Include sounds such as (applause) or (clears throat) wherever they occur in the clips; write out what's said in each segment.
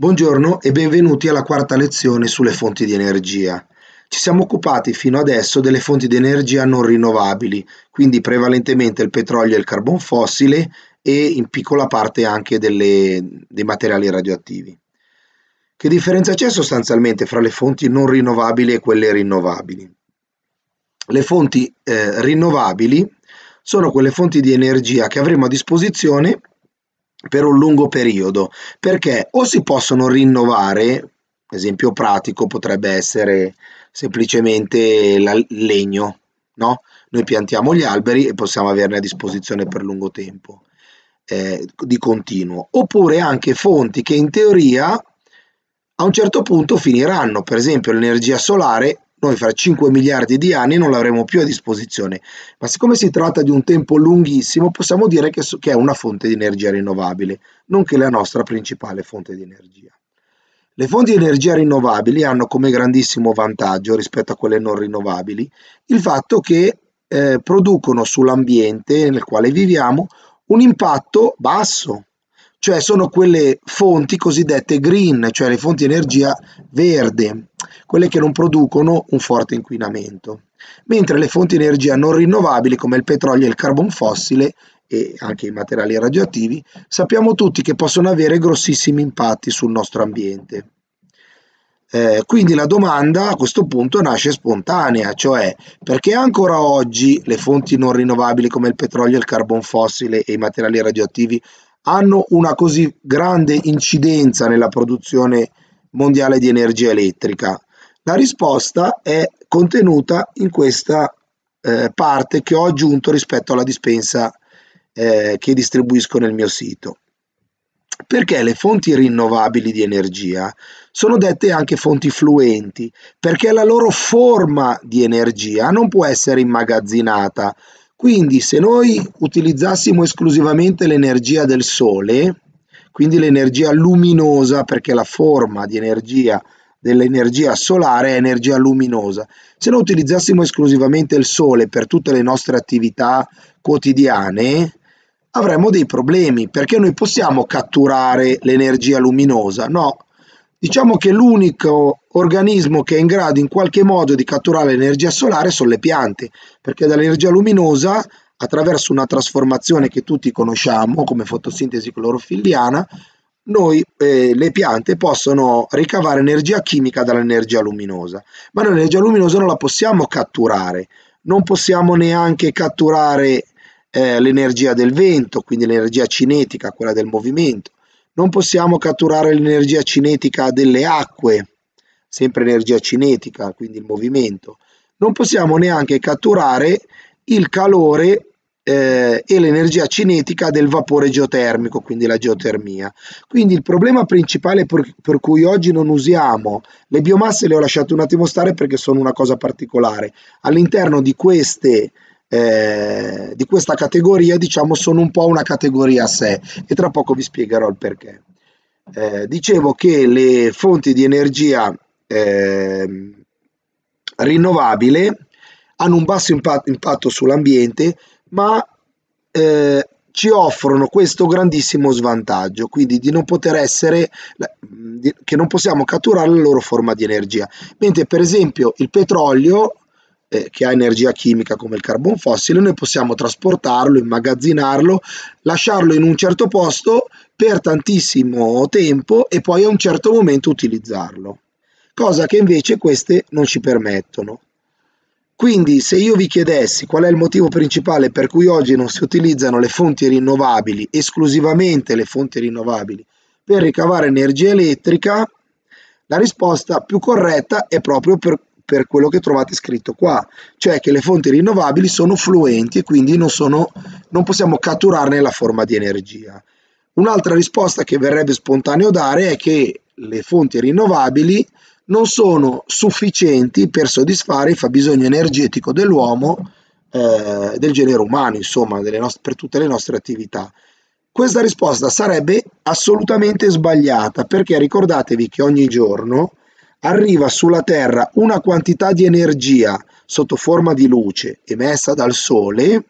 Buongiorno e benvenuti alla quarta lezione sulle fonti di energia. Ci siamo occupati fino adesso delle fonti di energia non rinnovabili, quindi prevalentemente il petrolio e il carbon fossile e in piccola parte anche delle, dei materiali radioattivi. Che differenza c'è sostanzialmente fra le fonti non rinnovabili e quelle rinnovabili? Le fonti eh, rinnovabili sono quelle fonti di energia che avremo a disposizione per un lungo periodo, perché o si possono rinnovare, esempio pratico potrebbe essere semplicemente il legno, no? Noi piantiamo gli alberi e possiamo averne a disposizione per lungo tempo eh, di continuo, oppure anche fonti che in teoria a un certo punto finiranno, per esempio l'energia solare noi fra 5 miliardi di anni non l'avremo più a disposizione, ma siccome si tratta di un tempo lunghissimo possiamo dire che, che è una fonte di energia rinnovabile, nonché la nostra principale fonte di energia. Le fonti di energia rinnovabili hanno come grandissimo vantaggio rispetto a quelle non rinnovabili il fatto che eh, producono sull'ambiente nel quale viviamo un impatto basso, cioè sono quelle fonti cosiddette green, cioè le fonti di energia verde, quelle che non producono un forte inquinamento, mentre le fonti di energia non rinnovabili come il petrolio e il carbon fossile e anche i materiali radioattivi, sappiamo tutti che possono avere grossissimi impatti sul nostro ambiente. Eh, quindi la domanda a questo punto nasce spontanea, cioè perché ancora oggi le fonti non rinnovabili come il petrolio, il carbon fossile e i materiali radioattivi hanno una così grande incidenza nella produzione mondiale di energia elettrica? La risposta è contenuta in questa eh, parte che ho aggiunto rispetto alla dispensa eh, che distribuisco nel mio sito. Perché le fonti rinnovabili di energia sono dette anche fonti fluenti, perché la loro forma di energia non può essere immagazzinata, quindi se noi utilizzassimo esclusivamente l'energia del Sole, quindi l'energia luminosa, perché la forma di energia dell'energia solare è energia luminosa, se noi utilizzassimo esclusivamente il Sole per tutte le nostre attività quotidiane, avremmo dei problemi, perché noi possiamo catturare l'energia luminosa, no, Diciamo che l'unico organismo che è in grado in qualche modo di catturare l'energia solare sono le piante, perché dall'energia luminosa, attraverso una trasformazione che tutti conosciamo come fotosintesi clorofilliana, noi, eh, le piante possono ricavare energia chimica dall'energia luminosa, ma l'energia luminosa non la possiamo catturare, non possiamo neanche catturare eh, l'energia del vento, quindi l'energia cinetica, quella del movimento non possiamo catturare l'energia cinetica delle acque, sempre energia cinetica, quindi il movimento. Non possiamo neanche catturare il calore eh, e l'energia cinetica del vapore geotermico, quindi la geotermia. Quindi il problema principale per, per cui oggi non usiamo le biomasse le ho lasciate un attimo stare perché sono una cosa particolare. All'interno di queste eh, di questa categoria diciamo sono un po' una categoria a sé e tra poco vi spiegherò il perché. Eh, dicevo che le fonti di energia eh, rinnovabile hanno un basso impatto, impatto sull'ambiente ma eh, ci offrono questo grandissimo svantaggio, quindi di non poter essere, che non possiamo catturare la loro forma di energia. Mentre per esempio il petrolio eh, che ha energia chimica come il carbon fossile, noi possiamo trasportarlo, immagazzinarlo, lasciarlo in un certo posto per tantissimo tempo e poi a un certo momento utilizzarlo, cosa che invece queste non ci permettono. Quindi se io vi chiedessi qual è il motivo principale per cui oggi non si utilizzano le fonti rinnovabili, esclusivamente le fonti rinnovabili, per ricavare energia elettrica, la risposta più corretta è proprio per per quello che trovate scritto qua, cioè che le fonti rinnovabili sono fluenti e quindi non, sono, non possiamo catturarne la forma di energia. Un'altra risposta che verrebbe spontaneo dare è che le fonti rinnovabili non sono sufficienti per soddisfare il fabbisogno energetico dell'uomo, eh, del genere umano, insomma, per tutte le nostre attività. Questa risposta sarebbe assolutamente sbagliata perché ricordatevi che ogni giorno arriva sulla Terra una quantità di energia sotto forma di luce emessa dal Sole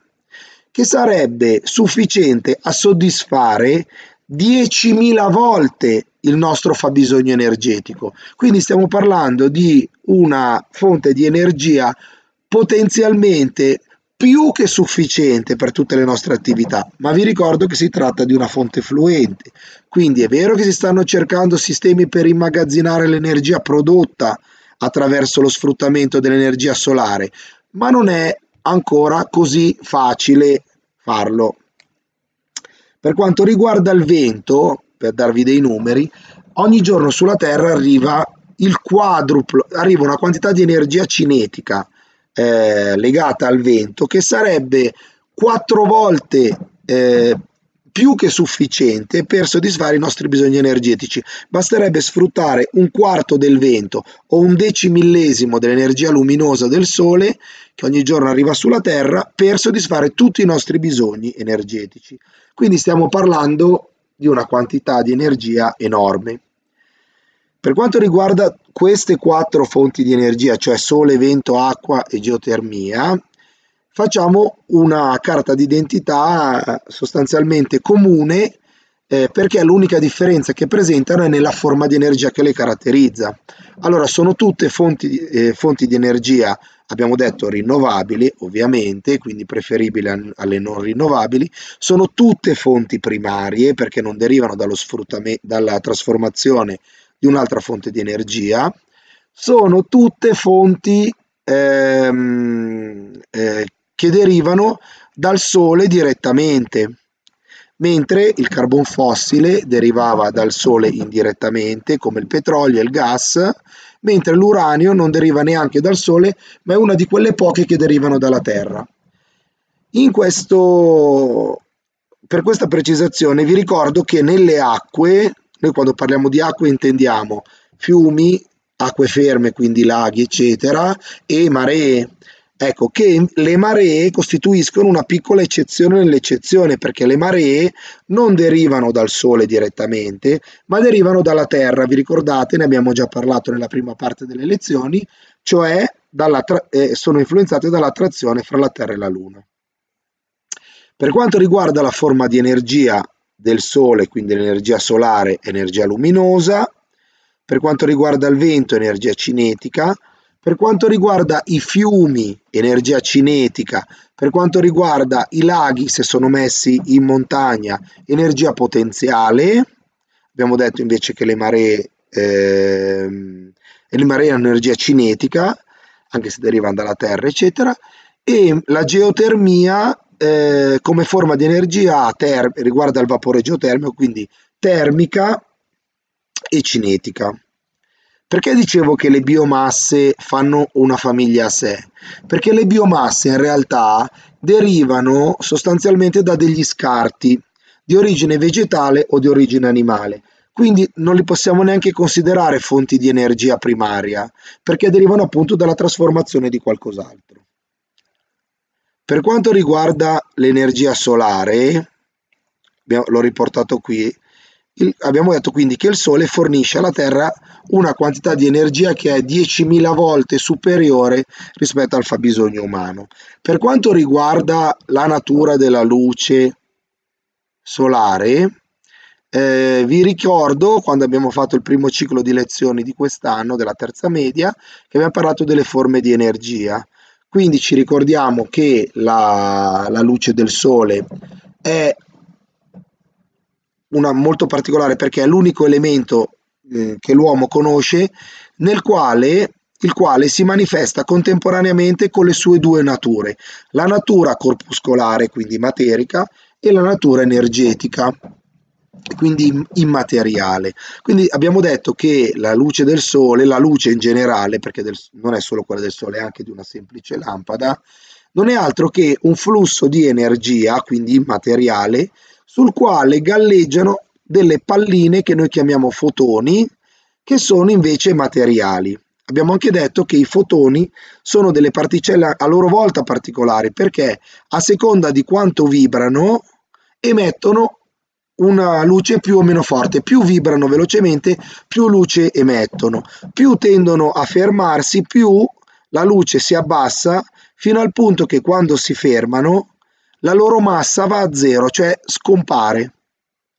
che sarebbe sufficiente a soddisfare 10.000 volte il nostro fabbisogno energetico. Quindi stiamo parlando di una fonte di energia potenzialmente più che sufficiente per tutte le nostre attività, ma vi ricordo che si tratta di una fonte fluente, quindi è vero che si stanno cercando sistemi per immagazzinare l'energia prodotta attraverso lo sfruttamento dell'energia solare, ma non è ancora così facile farlo. Per quanto riguarda il vento, per darvi dei numeri, ogni giorno sulla Terra arriva il quadruplo, arriva una quantità di energia cinetica eh, legata al vento che sarebbe quattro volte eh, più che sufficiente per soddisfare i nostri bisogni energetici. Basterebbe sfruttare un quarto del vento o un decimillesimo dell'energia luminosa del Sole che ogni giorno arriva sulla Terra per soddisfare tutti i nostri bisogni energetici. Quindi stiamo parlando di una quantità di energia enorme. Per quanto riguarda queste quattro fonti di energia, cioè sole, vento, acqua e geotermia, facciamo una carta d'identità eh, sostanzialmente comune eh, perché l'unica differenza che presentano è nella forma di energia che le caratterizza. Allora sono tutte fonti, eh, fonti di energia, abbiamo detto rinnovabili ovviamente, quindi preferibili alle non rinnovabili, sono tutte fonti primarie perché non derivano dalla trasformazione di un'altra fonte di energia, sono tutte fonti ehm, eh, che derivano dal Sole direttamente, mentre il carbon fossile derivava dal Sole indirettamente, come il petrolio e il gas, mentre l'uranio non deriva neanche dal Sole, ma è una di quelle poche che derivano dalla Terra. In Questo, per questa precisazione vi ricordo che nelle acque noi quando parliamo di acque intendiamo fiumi, acque ferme, quindi laghi, eccetera, e maree. Ecco che le maree costituiscono una piccola eccezione nell'eccezione perché le maree non derivano dal Sole direttamente, ma derivano dalla Terra. Vi ricordate, ne abbiamo già parlato nella prima parte delle lezioni, cioè eh, sono influenzate dall'attrazione fra la Terra e la Luna. Per quanto riguarda la forma di energia del Sole, quindi l'energia solare, energia luminosa, per quanto riguarda il vento, energia cinetica, per quanto riguarda i fiumi, energia cinetica, per quanto riguarda i laghi, se sono messi in montagna, energia potenziale, abbiamo detto invece che le maree, eh, le maree hanno energia cinetica, anche se derivano dalla Terra, eccetera, e la geotermia eh, come forma di energia riguarda il vapore geotermico, quindi termica e cinetica. Perché dicevo che le biomasse fanno una famiglia a sé? Perché le biomasse in realtà derivano sostanzialmente da degli scarti di origine vegetale o di origine animale. Quindi non li possiamo neanche considerare fonti di energia primaria, perché derivano appunto dalla trasformazione di qualcos'altro. Per quanto riguarda l'energia solare, l'ho riportato qui, il, abbiamo detto quindi che il Sole fornisce alla Terra una quantità di energia che è 10.000 volte superiore rispetto al fabbisogno umano. Per quanto riguarda la natura della luce solare, eh, vi ricordo quando abbiamo fatto il primo ciclo di lezioni di quest'anno, della terza media, che abbiamo parlato delle forme di energia. Quindi ci ricordiamo che la, la luce del sole è una molto particolare perché è l'unico elemento eh, che l'uomo conosce nel quale il quale si manifesta contemporaneamente con le sue due nature, la natura corpuscolare, quindi materica, e la natura energetica quindi immateriale. Quindi abbiamo detto che la luce del sole, la luce in generale, perché del, non è solo quella del sole, è anche di una semplice lampada, non è altro che un flusso di energia, quindi immateriale, sul quale galleggiano delle palline che noi chiamiamo fotoni, che sono invece materiali. Abbiamo anche detto che i fotoni sono delle particelle a loro volta particolari, perché a seconda di quanto vibrano emettono una luce più o meno forte, più vibrano velocemente, più luce emettono, più tendono a fermarsi, più la luce si abbassa fino al punto che quando si fermano la loro massa va a zero, cioè scompare.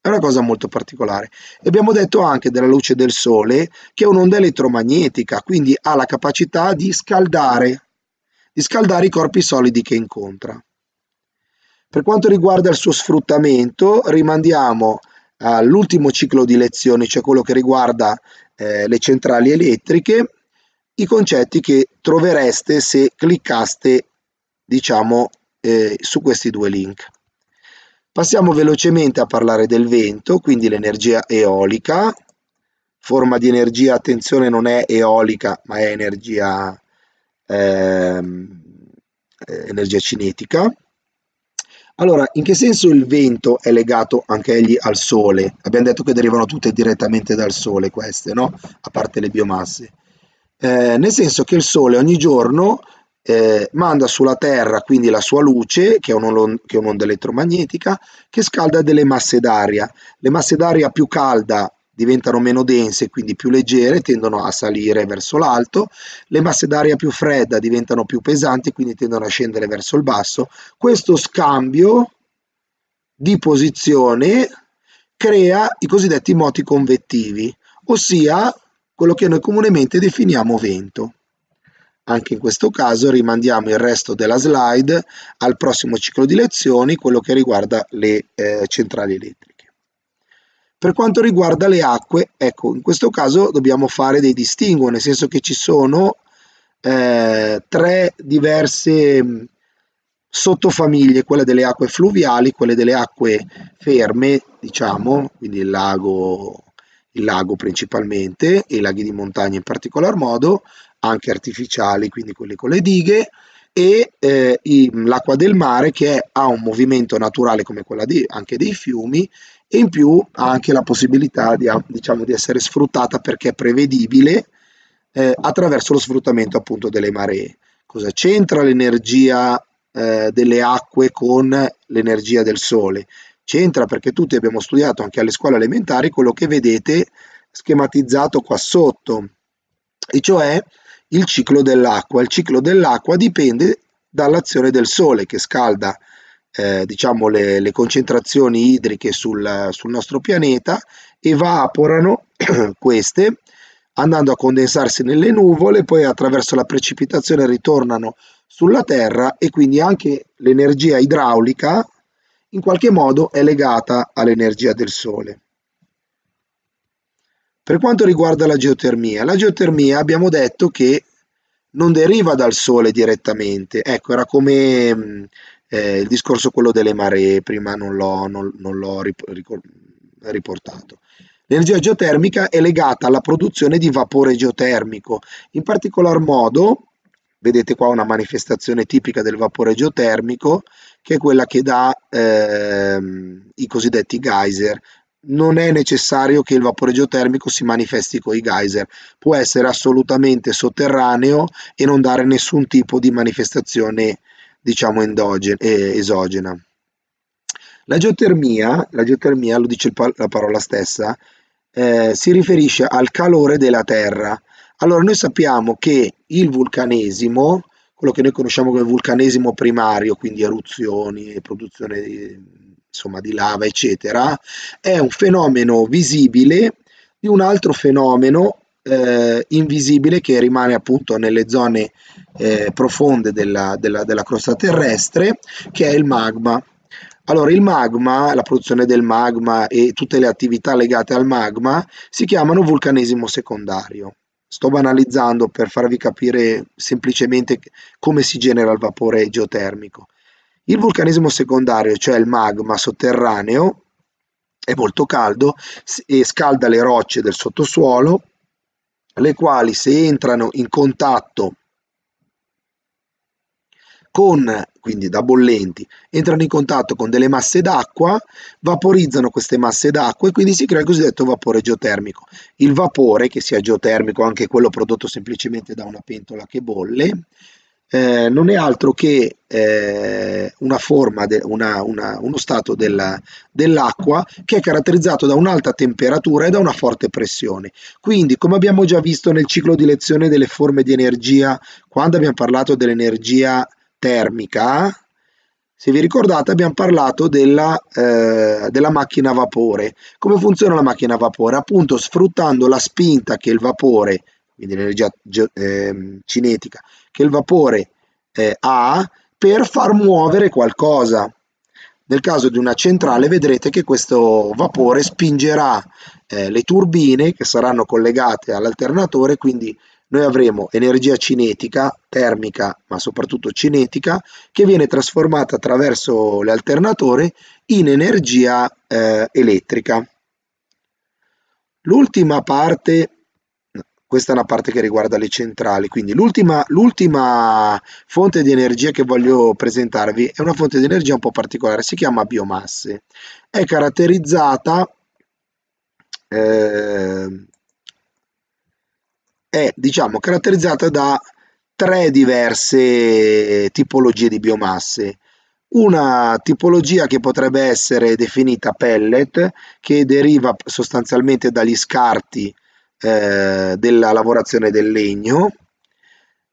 È una cosa molto particolare. E abbiamo detto anche della luce del sole che è un'onda elettromagnetica, quindi ha la capacità di scaldare, di scaldare i corpi solidi che incontra. Per quanto riguarda il suo sfruttamento, rimandiamo eh, all'ultimo ciclo di lezioni, cioè quello che riguarda eh, le centrali elettriche, i concetti che trovereste se cliccaste, diciamo, eh, su questi due link. Passiamo velocemente a parlare del vento, quindi l'energia eolica, forma di energia, attenzione, non è eolica, ma è energia, ehm, eh, energia cinetica. Allora, in che senso il vento è legato anche egli al sole? Abbiamo detto che derivano tutte direttamente dal sole queste, no? A parte le biomasse. Eh, nel senso che il sole ogni giorno eh, manda sulla Terra quindi la sua luce, che è, un'onda elettromagnetica, che scalda delle masse d'aria. Le masse d'aria più calda diventano meno dense, quindi più leggere, tendono a salire verso l'alto, le masse d'aria più fredda diventano più pesanti, quindi tendono a scendere verso il basso. Questo scambio di posizione crea i cosiddetti moti convettivi, ossia quello che noi comunemente definiamo vento. Anche in questo caso rimandiamo il resto della slide al prossimo ciclo di lezioni, quello che riguarda le eh, centrali elettriche. Per quanto riguarda le acque, ecco, in questo caso dobbiamo fare dei distinguo, nel senso che ci sono eh, tre diverse mm, sottofamiglie, quella delle acque fluviali, quelle delle acque ferme, diciamo, quindi il lago, il lago principalmente e i laghi di montagna in particolar modo, anche artificiali, quindi quelli con le dighe, e eh, l'acqua del mare che è, ha un movimento naturale come quella di, anche dei fiumi e in più ha anche la possibilità di, diciamo, di essere sfruttata perché è prevedibile eh, attraverso lo sfruttamento appunto delle maree. Cosa c'entra l'energia eh, delle acque con l'energia del sole? C'entra perché tutti abbiamo studiato anche alle scuole elementari quello che vedete schematizzato qua sotto, e cioè il ciclo dell'acqua. Il ciclo dell'acqua dipende dall'azione del sole che scalda eh, diciamo le, le, concentrazioni idriche sul, sul, nostro pianeta, evaporano (clears throat) queste andando a condensarsi nelle nuvole, poi attraverso la precipitazione ritornano sulla Terra e quindi anche l'energia idraulica in qualche modo è legata all'energia del Sole. Per quanto riguarda la geotermia, la geotermia abbiamo detto che non deriva dal Sole direttamente, ecco era come eh, il discorso quello delle maree, prima non l'ho, non, non l'ho riportato. L'energia geotermica è legata alla produzione di vapore geotermico, in particolar modo vedete qua una manifestazione tipica del vapore geotermico che è quella che dà ehm, i cosiddetti geyser. Non è necessario che il vapore geotermico si manifesti con i geyser, può essere assolutamente sotterraneo e non dare nessun tipo di manifestazione diciamo endogena e esogena. La geotermia, la geotermia lo dice pa- la parola stessa, eh, si riferisce al calore della Terra. Allora noi sappiamo che il vulcanesimo, quello che noi conosciamo come vulcanesimo primario, quindi eruzioni, e produzione di, insomma, di lava, eccetera, è un fenomeno visibile di un altro fenomeno eh, invisibile che rimane appunto nelle zone eh, profonde della, della, della crosta terrestre, che è il magma. Allora il magma, la produzione del magma e tutte le attività legate al magma si chiamano vulcanesimo secondario. Sto banalizzando per farvi capire semplicemente come si genera il vapore geotermico. Il vulcanesimo secondario, cioè il magma sotterraneo, è molto caldo e scalda le rocce del sottosuolo le quali se entrano in contatto con, quindi da bollenti, entrano in contatto con delle masse d'acqua, vaporizzano queste masse d'acqua e quindi si crea il cosiddetto vapore geotermico. Il vapore, che sia geotermico anche quello prodotto semplicemente da una pentola che bolle, eh, non è altro che eh, una forma, de, una, una, uno stato della, dell'acqua che è caratterizzato da un'alta temperatura e da una forte pressione. Quindi, come abbiamo già visto nel ciclo di lezione delle forme di energia, quando abbiamo parlato dell'energia termica, se vi ricordate abbiamo parlato della, eh, della, macchina a vapore. Come funziona la macchina a vapore? Appunto sfruttando la spinta che il vapore, quindi l'energia eh, cinetica, che il vapore eh, ha per far muovere qualcosa. Nel caso di una centrale vedrete che questo vapore spingerà eh, le turbine che saranno collegate all'alternatore, quindi noi avremo energia cinetica, termica, ma soprattutto cinetica, che viene trasformata attraverso l'alternatore in energia eh, elettrica. L'ultima parte questa è una parte che riguarda le centrali, quindi l'ultima, l'ultima fonte di energia che voglio presentarvi è una fonte di energia un po' particolare, si chiama biomasse, è caratterizzata, eh, è diciamo caratterizzata da tre diverse tipologie di biomasse, una tipologia che potrebbe essere definita pellet, che deriva sostanzialmente dagli scarti eh, della lavorazione del legno,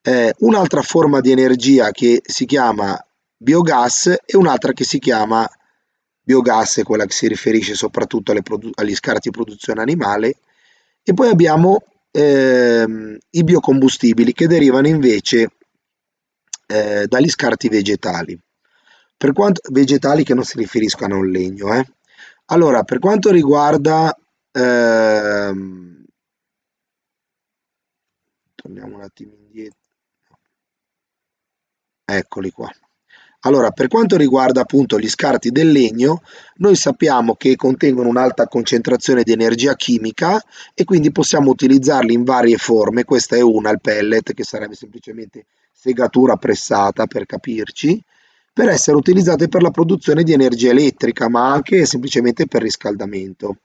eh, un'altra forma di energia che si chiama biogas e un'altra che si chiama biogas, quella che si riferisce soprattutto agli scarti di produzione animale, e poi abbiamo ehm, i biocombustibili che derivano invece eh, dagli scarti vegetali. Per quanto, vegetali che non si riferiscono al legno. Eh. Allora, per quanto riguarda ehm, torniamo un attimo indietro. Eccoli qua. Allora, per quanto riguarda appunto gli scarti del legno, noi sappiamo che contengono un'alta concentrazione di energia chimica e quindi possiamo utilizzarli in varie forme. Questa è una, il pellet, che sarebbe semplicemente segatura pressata per capirci, per essere utilizzate per la produzione di energia elettrica, ma anche semplicemente per riscaldamento.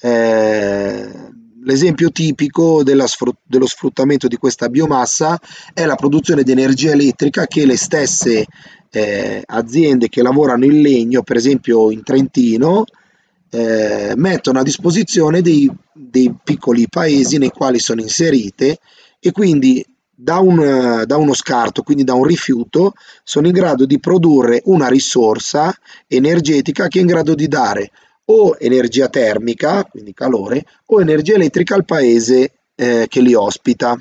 Eh, l'esempio tipico sfrut- dello sfruttamento di questa biomassa è la produzione di energia elettrica che le stesse eh, aziende che lavorano in legno, per esempio in Trentino, eh, mettono a disposizione dei, dei, piccoli paesi nei quali sono inserite e quindi da, un, da uno scarto, quindi da un rifiuto, sono in grado di produrre una risorsa energetica che è in grado di dare o energia termica, quindi calore, o energia elettrica al paese eh, che li ospita.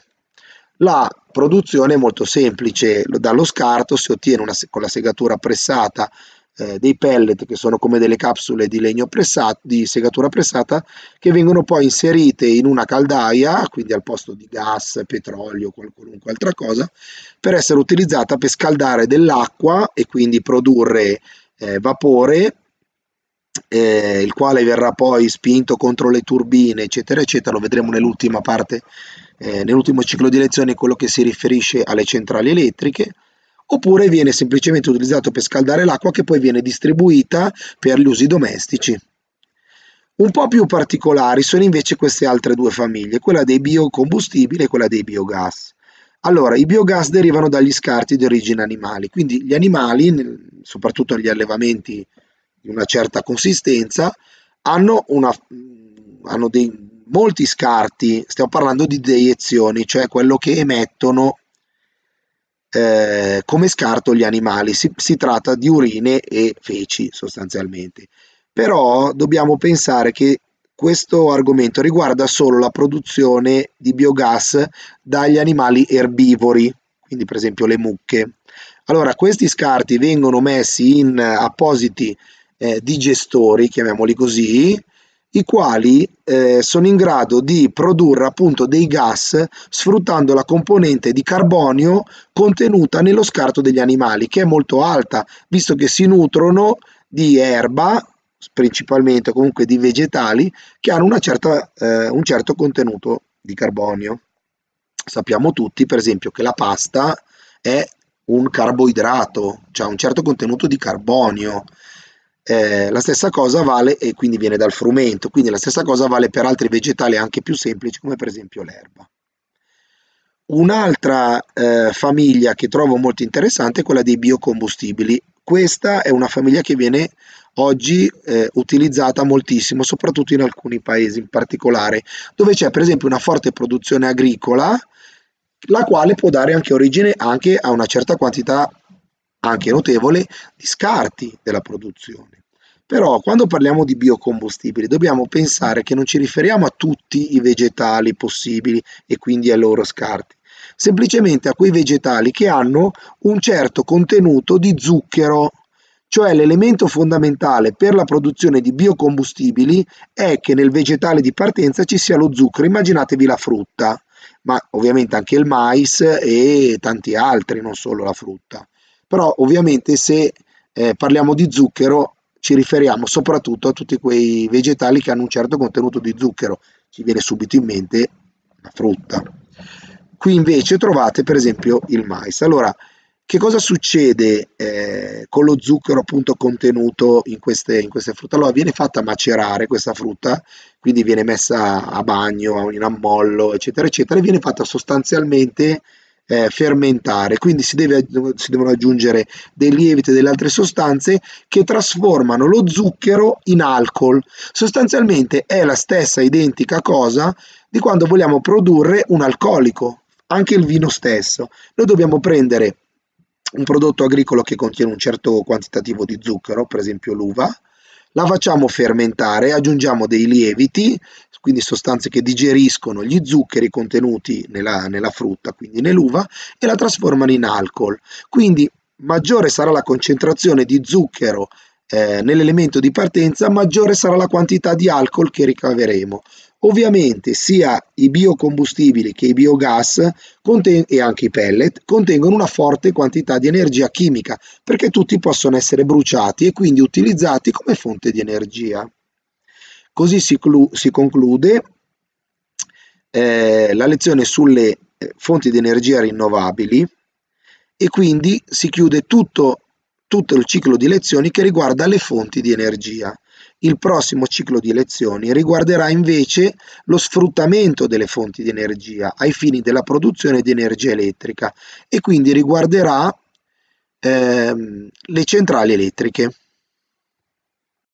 La produzione è molto semplice, dallo scarto si ottiene una, con la segatura pressata eh, dei pellet che sono come delle capsule di legno pressato, di segatura pressata che vengono poi inserite in una caldaia, quindi al posto di gas, petrolio o qualunque altra cosa, per essere utilizzata per scaldare dell'acqua e quindi produrre eh, vapore eh, il quale verrà poi spinto contro le turbine, eccetera, eccetera, lo vedremo nell'ultima parte, eh, nell'ultimo ciclo di lezione, quello che si riferisce alle centrali elettriche, oppure viene semplicemente utilizzato per scaldare l'acqua che poi viene distribuita per gli usi domestici. Un po' più particolari sono invece queste altre due famiglie, quella dei biocombustibili e quella dei biogas. Allora, i biogas derivano dagli scarti di origine animale, quindi gli animali, soprattutto gli allevamenti di una certa consistenza, hanno, una, mm, hanno dei, molti scarti, stiamo parlando di deiezioni, cioè quello che emettono eh, come scarto gli animali, si, si tratta di urine e feci sostanzialmente. Però dobbiamo pensare che questo argomento riguarda solo la produzione di biogas dagli animali erbivori, quindi per esempio le mucche. Allora, questi scarti vengono messi in appositi eh, di gestori, chiamiamoli così, i quali eh, sono in grado di produrre appunto dei gas sfruttando la componente di carbonio contenuta nello scarto degli animali, che è molto alta, visto che si nutrono di erba principalmente comunque di vegetali che hanno una certa, eh, un certo contenuto di carbonio. Sappiamo tutti, per esempio, che la pasta è un carboidrato, cioè un certo contenuto di carbonio eh, la stessa cosa vale e quindi viene dal frumento, quindi la stessa cosa vale per altri vegetali anche più semplici come per esempio l'erba. Un'altra eh, famiglia che trovo molto interessante è quella dei biocombustibili. Questa è una famiglia che viene oggi eh, utilizzata moltissimo, soprattutto in alcuni paesi in particolare, dove c'è per esempio una forte produzione agricola, la quale può dare anche origine anche a una certa quantità anche notevole di scarti della produzione. Però quando parliamo di biocombustibili dobbiamo pensare che non ci riferiamo a tutti i vegetali possibili e quindi ai loro scarti, semplicemente a quei vegetali che hanno un certo contenuto di zucchero, cioè l'elemento fondamentale per la produzione di biocombustibili è che nel vegetale di partenza ci sia lo zucchero, immaginatevi la frutta, ma ovviamente anche il mais e tanti altri, non solo la frutta però ovviamente se eh, parliamo di zucchero ci riferiamo soprattutto a tutti quei vegetali che hanno un certo contenuto di zucchero, ci viene subito in mente la frutta. Qui invece trovate per esempio il mais. Allora, che cosa succede eh, con lo zucchero appunto contenuto in queste, in queste frutte? Allora viene fatta macerare questa frutta, quindi viene messa a bagno, in ammollo, eccetera, eccetera, e viene fatta sostanzialmente eh, fermentare, quindi si, deve, si devono aggiungere dei lieviti e delle altre sostanze che trasformano lo zucchero in alcol. Sostanzialmente è la stessa identica cosa di quando vogliamo produrre un alcolico, anche il vino stesso. Noi dobbiamo prendere un prodotto agricolo che contiene un certo quantitativo di zucchero, per esempio l'uva, la facciamo fermentare, aggiungiamo dei lieviti, quindi sostanze che digeriscono gli zuccheri contenuti nella, nella frutta, quindi nell'uva, e la trasformano in alcol. Quindi maggiore sarà la concentrazione di zucchero eh, nell'elemento di partenza, maggiore sarà la quantità di alcol che ricaveremo. Ovviamente sia i biocombustibili che i biogas e anche i pellet contengono una forte quantità di energia chimica perché tutti possono essere bruciati e quindi utilizzati come fonte di energia. Così si, si conclude eh, la lezione sulle eh, fonti di energia rinnovabili e quindi si chiude tutto, tutto il ciclo di lezioni che riguarda le fonti di energia. Il prossimo ciclo di elezioni riguarderà invece lo sfruttamento delle fonti di energia ai fini della produzione di energia elettrica e quindi riguarderà ehm, le centrali elettriche.